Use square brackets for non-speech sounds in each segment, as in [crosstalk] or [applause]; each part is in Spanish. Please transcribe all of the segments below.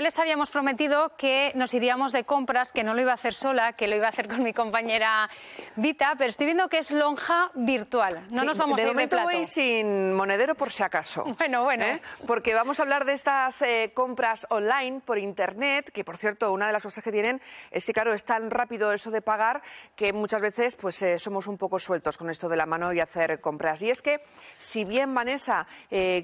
les habíamos prometido que nos iríamos de compras, que no lo iba a hacer sola, que lo iba a hacer con mi compañera Vita, pero estoy viendo que es lonja virtual. No nos vamos a ir de plato. voy sin monedero por si acaso. [laughs] Bueno, bueno. ¿eh? Porque vamos a hablar de estas eh, compras online por internet, que por cierto, una de las cosas que tienen es que claro, es tan rápido eso de pagar que muchas veces pues eh, somos un poco sueltos con esto de la mano y hacer compras. Y es que si bien Vanessa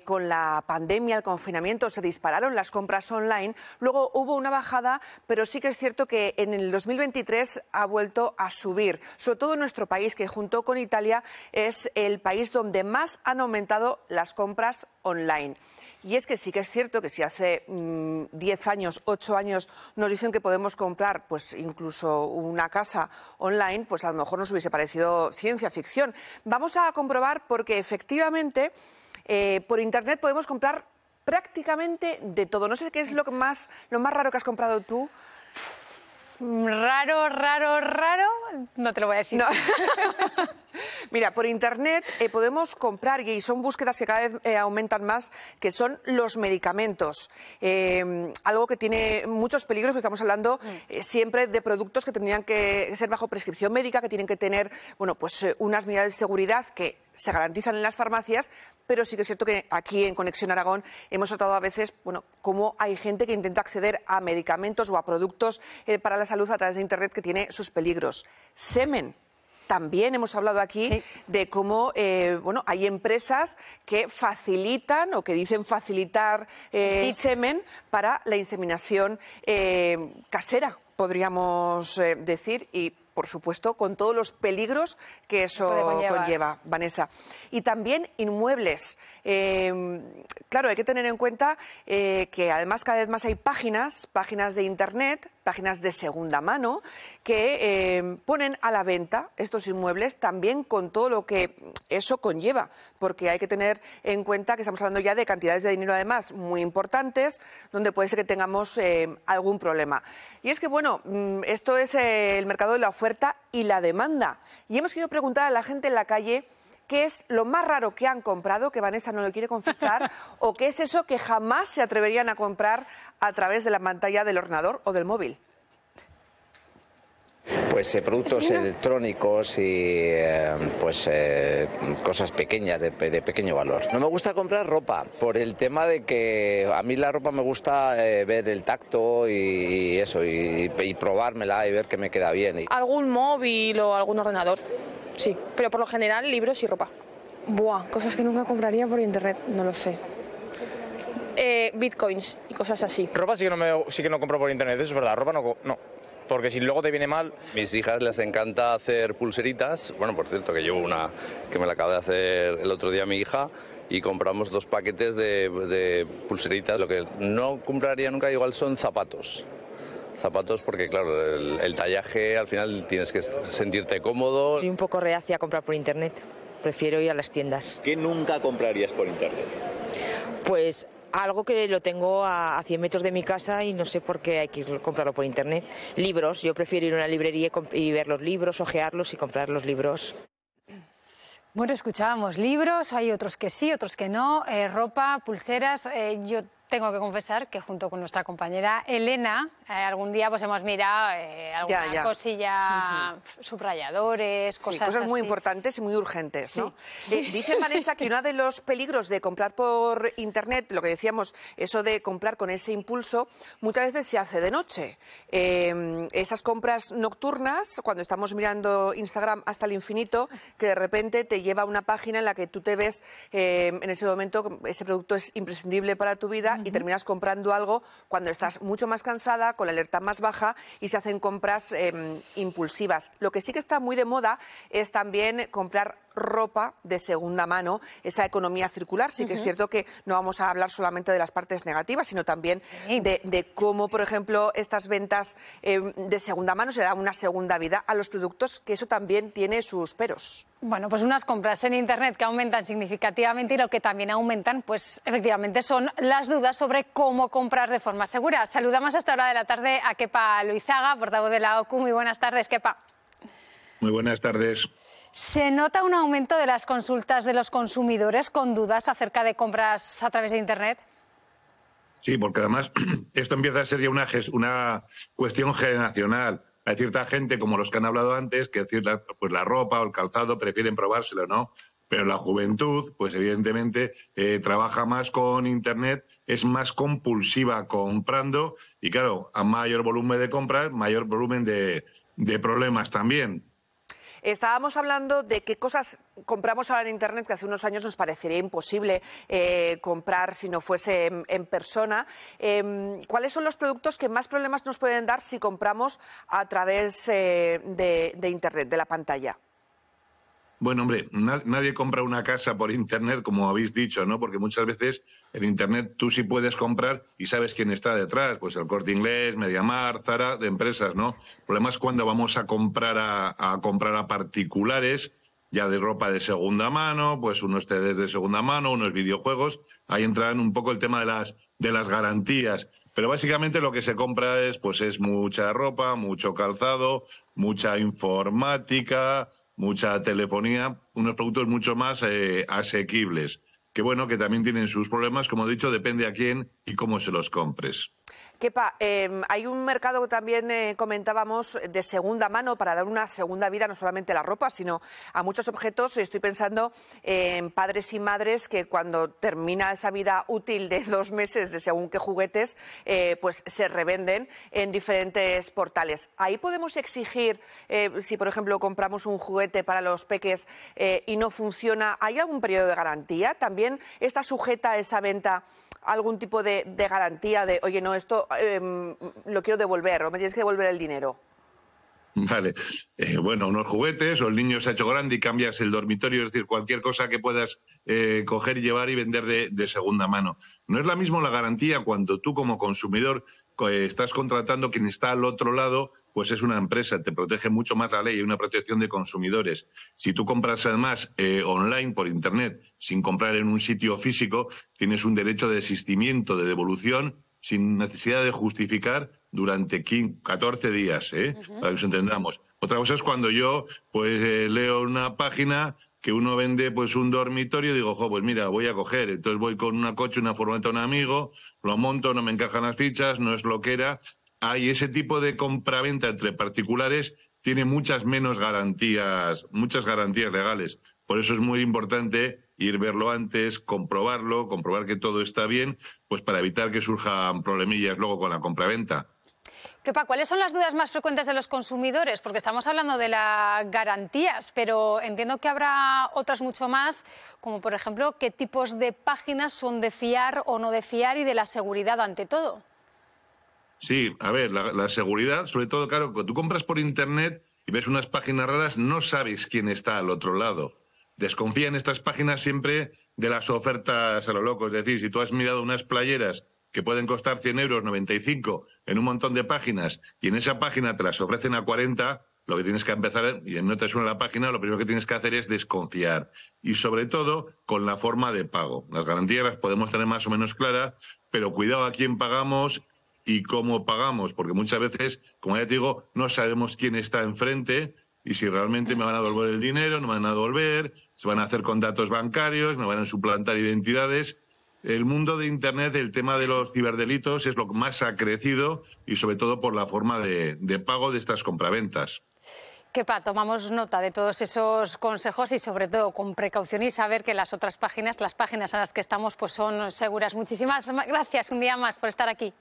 con la pandemia, el confinamiento se dispararon las compras online, Luego hubo una bajada, pero sí que es cierto que en el 2023 ha vuelto a subir, sobre todo nuestro país, que junto con Italia es el país donde más han aumentado las compras online. Y es que sí que es cierto que si hace 10 mm, años, 8 años nos dicen que podemos comprar pues incluso una casa online, pues a lo mejor nos hubiese parecido ciencia ficción. Vamos a comprobar porque efectivamente eh, por internet podemos comprar prácticamente de todo. No sé qué es lo más, lo más raro que has comprado tú. Raro, raro, raro, no te lo voy a decir. [laughs] Mira, por internet eh, podemos comprar, y son búsquedas que cada vez eh, aumentan más, que son los medicamentos. Eh, algo que tiene muchos peligros, porque estamos hablando mm. siempre de productos que tendrían que ser bajo prescripción médica, que tienen que tener bueno, pues, unas medidas de seguridad que se garantizan en las farmacias, pero sí que es cierto que aquí en Conexión Aragón hemos tratado a veces, bueno, cómo hay gente que intenta acceder a medicamentos o a productos eh, para la salud a través de Internet que tiene sus peligros. Semen, también hemos hablado aquí de cómo eh, bueno, hay empresas que facilitan o que dicen facilitar eh, semen para la inseminación casera, podríamos decir. Y por supuesto, con todos los peligros que eso conlleva. Vanessa. Y también inmuebles. Em, claro, hay que tener en cuenta eh, que además cada vez más hay páginas, páginas de Internet, páginas de segunda mano, que eh, ponen a la venta estos inmuebles también con todo lo que eso conlleva, porque hay que tener en cuenta que estamos hablando ya de cantidades de dinero además muy importantes, donde puede ser que tengamos eh, algún problema. Y es que, bueno, mm, esto es eh, el mercado de la oferta y la demanda. Y hemos querido preguntar a la gente en la calle qué es lo más raro que han comprado, que Vanessa no lo quiere confesar, [laughs] o qué es eso que jamás se atreverían a comprar a través de la pantalla del ordenador o del móvil. Pues eh, productos electrónicos y eh, pues eh, cosas pequeñas de, pequeño valor. No me gusta comprar ropa por el tema de que a mí la ropa me gusta ver el tacto y, eso y, y, probármela y ver que me queda bien. ¿Algún móvil o algún ordenador? sí. Pero por lo general, libros y ropa. Buah, cosas que nunca compraría por internet, no lo sé. Eh, bitcoins y cosas así. Ropa sí que, no me, compro por internet, eso es verdad. Ropa no, porque si luego te viene mal... Mis hijas les encanta hacer pulseritas. Bueno, por cierto, que llevo una que me la acaba de hacer el otro día mi hija y compramos dos paquetes de pulseritas. Lo que no compraría nunca igual son zapatos zapatos porque, claro, el, tallaje al final tienes que sentirte cómodo. Soy un poco reacia a comprar por internet, prefiero ir a las tiendas. ¿Qué nunca comprarías por internet? Pues algo que lo tengo a, 100 metros de mi casa y no sé por qué hay que comprarlo por internet. Libros, yo prefiero ir a una librería y, ver los libros, ojearlos y comprar los libros. Bueno, escuchábamos libros, hay otros que sí, otros que no, eh, ropa, pulseras. Eh, yo tengo que confesar que junto con nuestra compañera Elena eh, algún día pues hemos mirado eh, alguna cosilla, subrayadores, cosas cosas muy importantes y muy urgentes, dice [laughs] Vanessa que uno de los peligros de comprar por internet, lo que decíamos, eso de comprar con ese impulso, muchas veces se hace de noche. Em, esas compras nocturnas, cuando estamos mirando Instagram hasta el infinito, que de repente te lleva a una página en la que tú te ves em, en ese momento, ese producto es imprescindible para tu vida y terminas comprando algo cuando estás mucho más cansada, con la alerta más baja y se hacen compras em, impulsivas. Lo que sí que está muy de moda es también comprar ropa de segunda mano, esa economía circular. Sí que es cierto que no vamos a hablar solamente de las partes negativas, sino también de, cómo, por ejemplo, estas ventas em, de segunda mano se dan una segunda vida a los productos, que eso también tiene sus peros. Bueno, pues unas compras en Internet que aumentan significativamente y lo que también aumentan, pues efectivamente son las dudas sobre cómo comprar de forma segura. Saludamos hasta ahora de la tarde a Kepa Luizaga, portavoz de la OCU. Muy buenas tardes, Kepa. Muy buenas tardes. ¿Se nota un aumento de las consultas de los consumidores con dudas acerca de compras a través de Internet? Sí, porque además [clears throat] esto empieza a ser ya una, cuestión generacional. Hay cierta gente, como los que han hablado antes, que decir la, pues la ropa o el calzado prefieren probárselo, ¿no? Pero la juventud, pues evidentemente, eh, trabaja más con Internet es más compulsiva comprando y claro, a mayor volumen de compras, mayor volumen de, problemas también. Estábamos hablando de qué cosas compramos ahora en Internet que hace unos años nos parecería imposible eh, comprar si no fuese en, persona. Em, ¿Cuáles son los productos que más problemas nos pueden dar si compramos a través eh, de Internet, de la pantalla? Bueno, hombre, nadie compra una casa por Internet, como habéis dicho, ¿no? Porque muchas veces en Internet tú sí puedes comprar y sabes quién está detrás, pues el Corte Inglés, Mediamar, Zara, de empresas, ¿no? El problema es cuando vamos a comprar a, comprar a particulares, ya de ropa de segunda mano, pues unos TDs de segunda mano, unos videojuegos, ahí entra un poco el tema de las, de las garantías. Pero básicamente lo que se compra es, pues es mucha ropa, mucho calzado, mucha informática, mucha telefonía, unos productos mucho más eh, asequibles. Que bueno, que también tienen sus problemas, como he dicho, depende a quién y cómo se los compres. Kepa, em, hay un mercado que también eh, comentábamos de segunda mano para dar una segunda vida no solamente a la ropa, sino a muchos objetos. Estoy pensando en padres y madres que cuando termina esa vida útil de [laughs] dos meses de según qué juguetes, eh, pues se revenden en diferentes portales. Ahí podemos exigir, eh, si por ejemplo compramos un juguete para los peques y no funciona, ¿hay algún periodo de garantía? ¿También está sujeta a esa venta algún tipo de garantía de, oye, no, esto Em, lo quiero devolver o me tienes que devolver el dinero? Vale. Eh, bueno, unos juguetes o el niño se ha hecho grande y cambias el dormitorio, es decir, cualquier cosa que puedas eh, coger, llevar y vender de, segunda mano. No es la misma la garantía cuando tú como consumidor eh, estás contratando quien está al otro lado, pues es una empresa, te protege mucho más la ley, hay una protección de consumidores. Si tú compras además eh, online por Internet, sin comprar en un sitio físico, tienes un derecho de desistimiento, de devolución sin necesidad de justificar durante 14 días, ¿eh? para que os entendamos. Otra cosa es cuando yo pues eh, leo una página que uno vende pues un dormitorio y digo, jo, pues mira, voy a coger. Entonces voy con una coche, una a un amigo, lo monto, no me encajan las fichas, no es lo que era. Hay ese tipo de compraventa entre particulares tiene muchas menos garantías, muchas garantías legales. Por eso es muy importante ir verlo antes, comprobarlo, comprobar que todo está bien, pues para evitar que surjan problemillas luego con la compraventa. Kepa, ¿cuáles son las dudas más frecuentes de los consumidores? Porque estamos hablando de las garantías, pero entiendo que habrá otras mucho más, como por ejemplo qué tipos de páginas son de fiar o no de fiar y de la seguridad ante todo. Sí, a ver, la, seguridad, sobre todo, claro, cuando tú compras por internet y ves unas páginas raras, no sabes quién está al otro lado. Desconfía en estas páginas siempre de las ofertas a lo loco. Es decir, si tú has mirado unas playeras que pueden costar 100 euros, 95, en un montón de páginas, y en esa página te las ofrecen a 40, lo que tienes que empezar, y no te suena la página, lo primero que tienes que hacer es desconfiar. Y sobre todo con la forma de pago. Las garantías las podemos tener más o menos claras, pero cuidado a quién pagamos y cómo pagamos, porque muchas veces, como ya te digo, no sabemos quién está enfrente y si realmente me van a devolver el dinero, no me van a devolver, se van a hacer con datos bancarios, me van a suplantar identidades. El mundo de Internet, el tema de los ciberdelitos es lo que más ha crecido y sobre todo por la forma de, pago de estas compraventas. quepa tomamos nota de todos esos consejos y sobre todo con precaución y saber que las otras páginas, las páginas a las que estamos, pues son seguras. Muchísimas gracias un día más por estar aquí.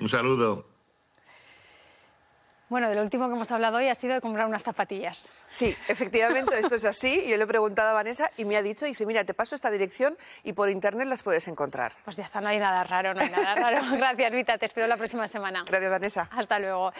Un saludo. Bueno, de lo último que hemos hablado hoy ha sido de comprar unas zapatillas. Sí, efectivamente, esto es así. Yo le he preguntado a Vanessa y me ha dicho, dice, mira, te paso esta dirección y por internet las puedes encontrar. Pues ya está, no hay nada raro, no hay nada raro. [laughs] Gracias, Vita, te espero la próxima semana. Gracias, Vanessa. Hasta luego.